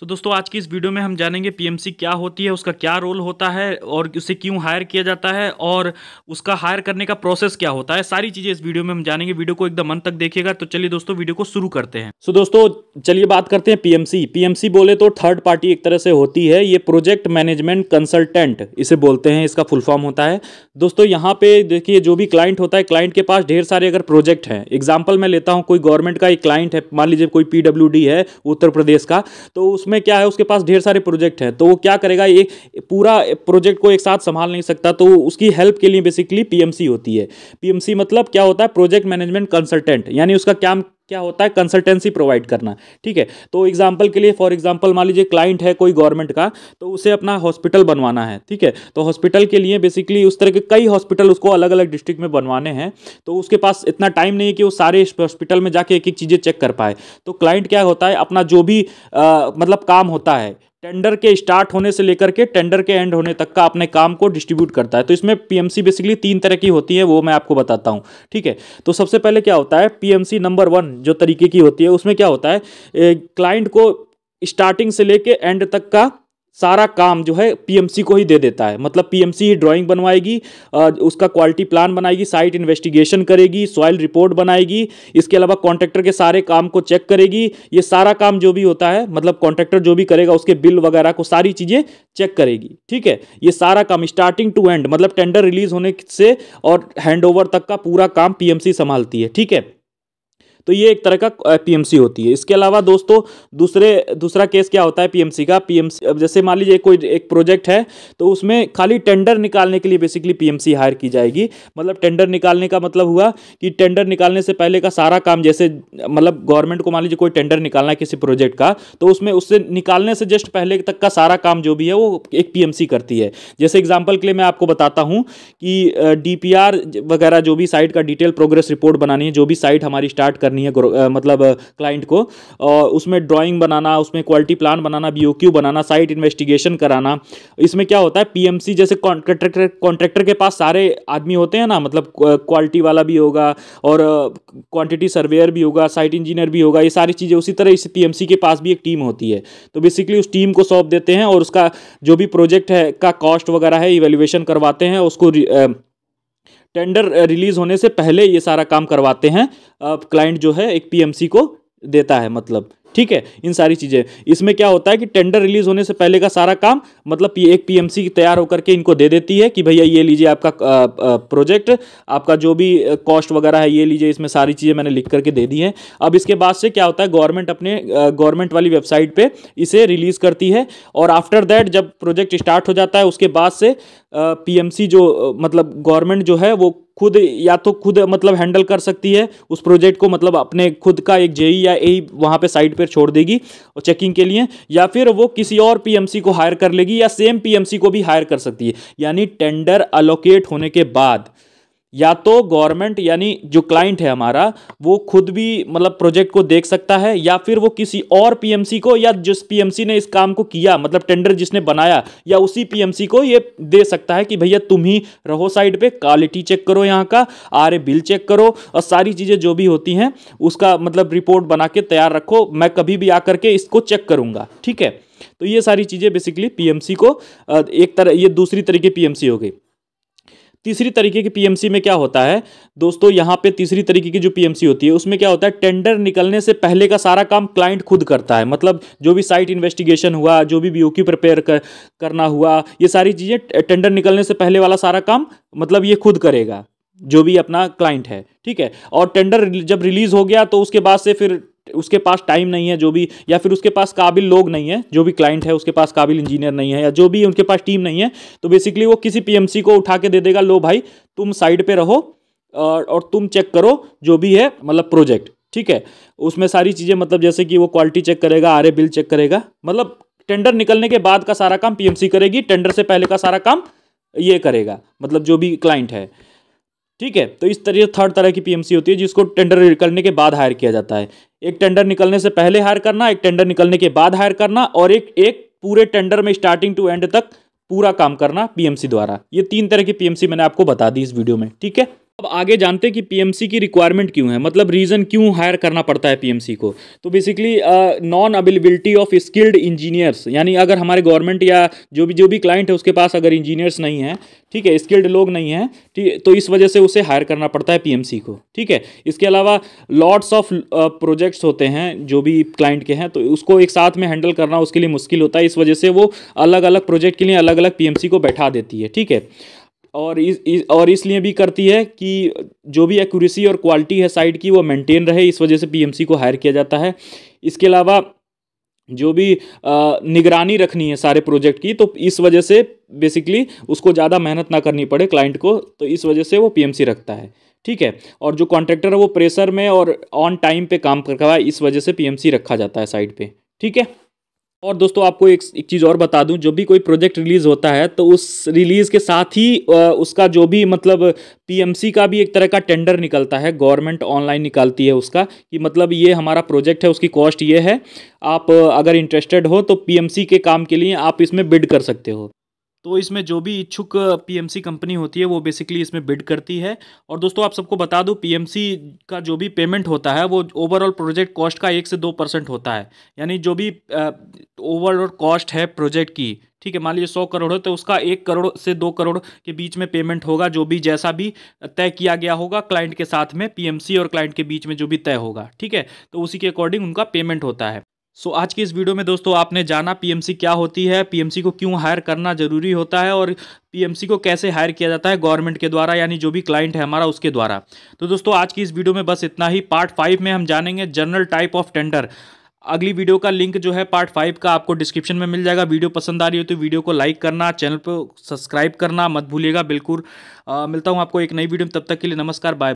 सो दोस्तों आज की इस वीडियो में हम जानेंगे पीएमसी क्या होती है उसका क्या रोल होता है और उसे क्यों हायर किया जाता है और उसका हायर करने का प्रोसेस क्या होता है सारी चीज़ें इस वीडियो में हम जानेंगे वीडियो को एकदम अंत तक देखिएगा तो चलिए दोस्तों वीडियो को शुरू करते हैं सो दोस्तों चलिए बात करते हैं पीएमसी पीएमसी बोले तो थर्ड पार्टी एक तरह से होती है ये प्रोजेक्ट मैनेजमेंट कंसल्टेंट इसे बोलते हैं इसका फुल फॉर्म होता है दोस्तों यहाँ पे देखिए जो भी क्लाइंट होता है क्लाइंट के पास ढेर सारे अगर प्रोजेक्ट हैं एग्जाम्पल मैं लेता हूँ कोई गवर्नमेंट का एक क्लाइंट है मान लीजिए कोई पीडब्ल्यू है उत्तर प्रदेश का तो उसमें उसमें क्या है उसके पास ढेर सारे प्रोजेक्ट हैं तो वो क्या करेगा ये पूरा प्रोजेक्ट को एक साथ संभाल नहीं सकता तो उसकी हेल्प के लिए बेसिकली पीएमसी होती है पीएमसी मतलब क्या होता है प्रोजेक्ट मैनेजमेंट कंसल्टेंट यानी उसका क्या क्या होता है कंसल्टेंसी प्रोवाइड करना ठीक है तो एग्जाम्पल के लिए फॉर एग्जाम्पल मान लीजिए क्लाइंट है कोई गवर्नमेंट का तो उसे अपना हॉस्पिटल बनवाना है ठीक है तो हॉस्पिटल के लिए बेसिकली उस तरह के कई हॉस्पिटल उसको अलग अलग डिस्ट्रिक्ट में बनवाने हैं तो उसके पास इतना टाइम नहीं है कि वो सारे हॉस्पिटल में जाके एक एक चीज़ें चेक कर पाए तो क्लाइंट क्या होता है अपना जो भी आ, मतलब काम होता है टेंडर के स्टार्ट होने से लेकर के टेंडर के एंड होने तक का अपने काम को डिस्ट्रीब्यूट करता है तो इसमें पीएमसी बेसिकली तीन तरह की होती है वो मैं आपको बताता हूँ ठीक है तो सबसे पहले क्या होता है पीएमसी नंबर वन जो तरीके की होती है उसमें क्या होता है क्लाइंट को स्टार्टिंग से लेके एंड तक का सारा काम जो है पीएमसी को ही दे देता है मतलब पीएमसी ही ड्राइंग बनवाएगी उसका क्वालिटी प्लान बनाएगी साइट इन्वेस्टिगेशन करेगी सॉयल रिपोर्ट बनाएगी इसके अलावा कॉन्ट्रैक्टर के सारे काम को चेक करेगी ये सारा काम जो भी होता है मतलब कॉन्ट्रैक्टर जो भी करेगा उसके बिल वगैरह को सारी चीज़ें चेक करेगी ठीक है ये सारा काम स्टार्टिंग टू एंड मतलब टेंडर रिलीज होने से और हैंड तक का पूरा काम पी संभालती है ठीक है तो ये एक तरह का पीएमसी होती है इसके अलावा दोस्तों दूसरे दूसरा केस क्या होता है पीएमसी का पीएमसी जैसे मान लीजिए कोई एक प्रोजेक्ट है तो उसमें खाली टेंडर निकालने के लिए बेसिकली पीएमसी हायर की जाएगी मतलब टेंडर निकालने का मतलब हुआ कि टेंडर निकालने से पहले का सारा काम जैसे मतलब गवर्नमेंट को मान लीजिए कोई टेंडर निकालना है किसी प्रोजेक्ट का तो उसमें उससे निकालने से जस्ट पहले तक का सारा काम जो भी है वो एक पी करती है जैसे एग्जाम्पल के लिए मैं आपको बताता हूँ कि डी वगैरह जो भी साइट का डिटेल प्रोग्रेस रिपोर्ट बनानी है जो भी साइट हमारी स्टार्ट करनी करनी है मतलब क्लाइंट को और उसमें ड्राइंग बनाना उसमें क्वालिटी प्लान बनाना बी बनाना साइट इन्वेस्टिगेशन कराना इसमें क्या होता है पीएमसी जैसे कॉन्ट्रैक्टर कॉन्ट्रैक्टर के पास सारे आदमी होते हैं ना मतलब क्वालिटी वाला भी होगा और क्वान्टिटी सर्वेयर भी होगा साइट इंजीनियर भी होगा ये सारी चीज़ें उसी तरह इस पीएमसी के पास भी एक टीम होती है तो बेसिकली उस टीम को सौंप देते हैं और उसका जो भी प्रोजेक्ट है का कॉस्ट वगैरह है इवेल्यूशन करवाते हैं उसको टेंडर रिलीज होने से पहले ये सारा काम करवाते हैं क्लाइंट जो है एक पीएमसी को देता है मतलब ठीक है इन सारी चीज़ें इसमें क्या होता है कि टेंडर रिलीज होने से पहले का सारा काम मतलब एक पीएमसी तैयार होकर के इनको दे देती है कि भैया ये लीजिए आपका प्रोजेक्ट आपका जो भी कॉस्ट वगैरह है ये लीजिए इसमें सारी चीज़ें मैंने लिख करके दे दी हैं अब इसके बाद से क्या होता है गवर्नमेंट अपने गवर्नमेंट वाली वेबसाइट पर इसे रिलीज़ करती है और आफ्टर दैट जब प्रोजेक्ट स्टार्ट हो जाता है उसके बाद से पी जो मतलब गवर्नमेंट जो है वो खुद या तो खुद मतलब हैंडल कर सकती है उस प्रोजेक्ट को मतलब अपने खुद का एक जेई या ए वहाँ पे साइड पर छोड़ देगी और चेकिंग के लिए या फिर वो किसी और पीएमसी को हायर कर लेगी या सेम पीएमसी को भी हायर कर सकती है यानी टेंडर अलोकेट होने के बाद या तो गवर्नमेंट यानी जो क्लाइंट है हमारा वो खुद भी मतलब प्रोजेक्ट को देख सकता है या फिर वो किसी और पीएमसी को या जिस पीएमसी ने इस काम को किया मतलब टेंडर जिसने बनाया या उसी पीएमसी को ये दे सकता है कि भैया तुम ही रहो साइड पे क्वालिटी चेक करो यहाँ का आर बिल चेक करो और सारी चीज़ें जो भी होती हैं उसका मतलब रिपोर्ट बना के तैयार रखो मैं कभी भी आकर के इसको चेक करूँगा ठीक है तो ये सारी चीज़ें बेसिकली पी को एक तरह ये दूसरी तरीके पी हो गई तीसरी तरीके की पीएमसी में क्या होता है दोस्तों यहाँ पे तीसरी तरीके की जो पीएमसी होती है उसमें क्या होता है टेंडर निकलने से पहले का सारा काम क्लाइंट खुद करता है मतलब जो भी साइट इन्वेस्टिगेशन हुआ जो भी बीओक्यू प्रिपेयर कर, करना हुआ ये सारी चीज़ें टेंडर निकलने से पहले वाला सारा काम मतलब ये खुद करेगा जो भी अपना क्लाइंट है ठीक है और टेंडर जब रिलीज हो गया तो उसके बाद से फिर उसके पास टाइम नहीं है जो भी या फिर उसके पास काबिल लोग नहीं है जो भी क्लाइंट है उसके पास काबिल इंजीनियर नहीं है या जो भी उनके पास टीम नहीं है तो बेसिकली वो किसी पीएमसी को उठा के दे देगा लो भाई तुम साइड पे रहो और तुम चेक करो जो भी है मतलब प्रोजेक्ट ठीक है उसमें सारी चीज़ें मतलब जैसे कि वो क्वालिटी चेक करेगा आर बिल चेक करेगा मतलब टेंडर निकलने के बाद का सारा काम पीएमसी करेगी टेंडर से पहले का सारा काम ये करेगा मतलब जो भी क्लाइंट है ठीक है तो इस तरह थर्ड तरह की पीएमसी होती है जिसको टेंडर निकलने के बाद हायर किया जाता है एक टेंडर निकलने से पहले हायर करना एक टेंडर निकलने के बाद हायर करना और एक एक पूरे टेंडर में स्टार्टिंग टू एंड तक पूरा काम करना पीएमसी द्वारा ये तीन तरह की पीएमसी मैंने आपको बता दी इस वीडियो में ठीक है अब आगे जानते हैं कि पीएमसी की रिक्वायरमेंट क्यों है मतलब रीज़न क्यों हायर करना पड़ता है पीएमसी को तो basically non availability of skilled engineers यानी अगर हमारे गवर्नमेंट या जो भी जो भी क्लाइंट है उसके पास अगर इंजीनियर्स नहीं है ठीक है स्किल्ड लोग नहीं हैं ठीक तो इस वजह से उसे हायर करना पड़ता है पी को ठीक है इसके अलावा लॉट्स ऑफ प्रोजेक्ट्स होते हैं जो भी क्लाइंट के हैं तो उसको एक साथ में हैंडल करना उसके लिए मुश्किल होता है इस वजह से वो अलग अलग प्रोजेक्ट के लिए अलग अलग पी को बैठा देती है ठीक है और इस, इस और इसलिए भी करती है कि जो भी एक्यूरेसी और क्वालिटी है साइट की वो मेंटेन रहे इस वजह से पीएमसी को हायर किया जाता है इसके अलावा जो भी निगरानी रखनी है सारे प्रोजेक्ट की तो इस वजह से बेसिकली उसको ज़्यादा मेहनत ना करनी पड़े क्लाइंट को तो इस वजह से वो पीएमसी रखता है ठीक है और जो कॉन्ट्रैक्टर है वो प्रेशर में और ऑन टाइम पे काम कर रहा है इस वजह से पीएमसी रखा जाता है साइड पे ठीक है और दोस्तों आपको एक एक चीज़ और बता दूं जो भी कोई प्रोजेक्ट रिलीज़ होता है तो उस रिलीज़ के साथ ही उसका जो भी मतलब पीएमसी का भी एक तरह का टेंडर निकलता है गवर्नमेंट ऑनलाइन निकालती है उसका कि मतलब ये हमारा प्रोजेक्ट है उसकी कॉस्ट ये है आप अगर इंटरेस्टेड हो तो पीएमसी के काम के लिए आप इसमें बिड कर सकते हो तो इसमें जो भी इच्छुक पीएमसी कंपनी होती है वो बेसिकली इसमें बिड करती है और दोस्तों आप सबको बता दूं पीएमसी का जो भी पेमेंट होता है वो ओवरऑल प्रोजेक्ट कॉस्ट का एक से दो परसेंट होता है यानी जो भी तो ओवरऑल कॉस्ट है प्रोजेक्ट की ठीक है मान लीजिए सौ करोड़ है तो उसका एक करोड़ से दो करोड़ के बीच में पेमेंट होगा जो भी जैसा भी तय किया गया होगा क्लाइंट के साथ में पीएमसी और क्लाइंट के बीच में जो भी तय होगा ठीक है तो उसी के अकॉर्डिंग उनका पेमेंट होता है सो so, आज की इस वीडियो में दोस्तों आपने जाना पीएमसी क्या होती है पीएमसी को क्यों हायर करना ज़रूरी होता है और पीएमसी को कैसे हायर किया जाता है गवर्नमेंट के द्वारा यानी जो भी क्लाइंट है हमारा उसके द्वारा तो दोस्तों आज की इस वीडियो में बस इतना ही पार्ट फाइव में हम जानेंगे जनरल टाइप ऑफ टेंडर अगली वीडियो का लिंक जो है पार्ट फाइव का आपको डिस्क्रिप्शन में मिल जाएगा वीडियो पसंद आ रही हो तो वीडियो को लाइक करना चैनल पर सब्सक्राइब करना मत भूलिएगा बिल्कुल मिलता हूँ आपको एक नई वीडियो में तब तक के लिए नमस्कार बाय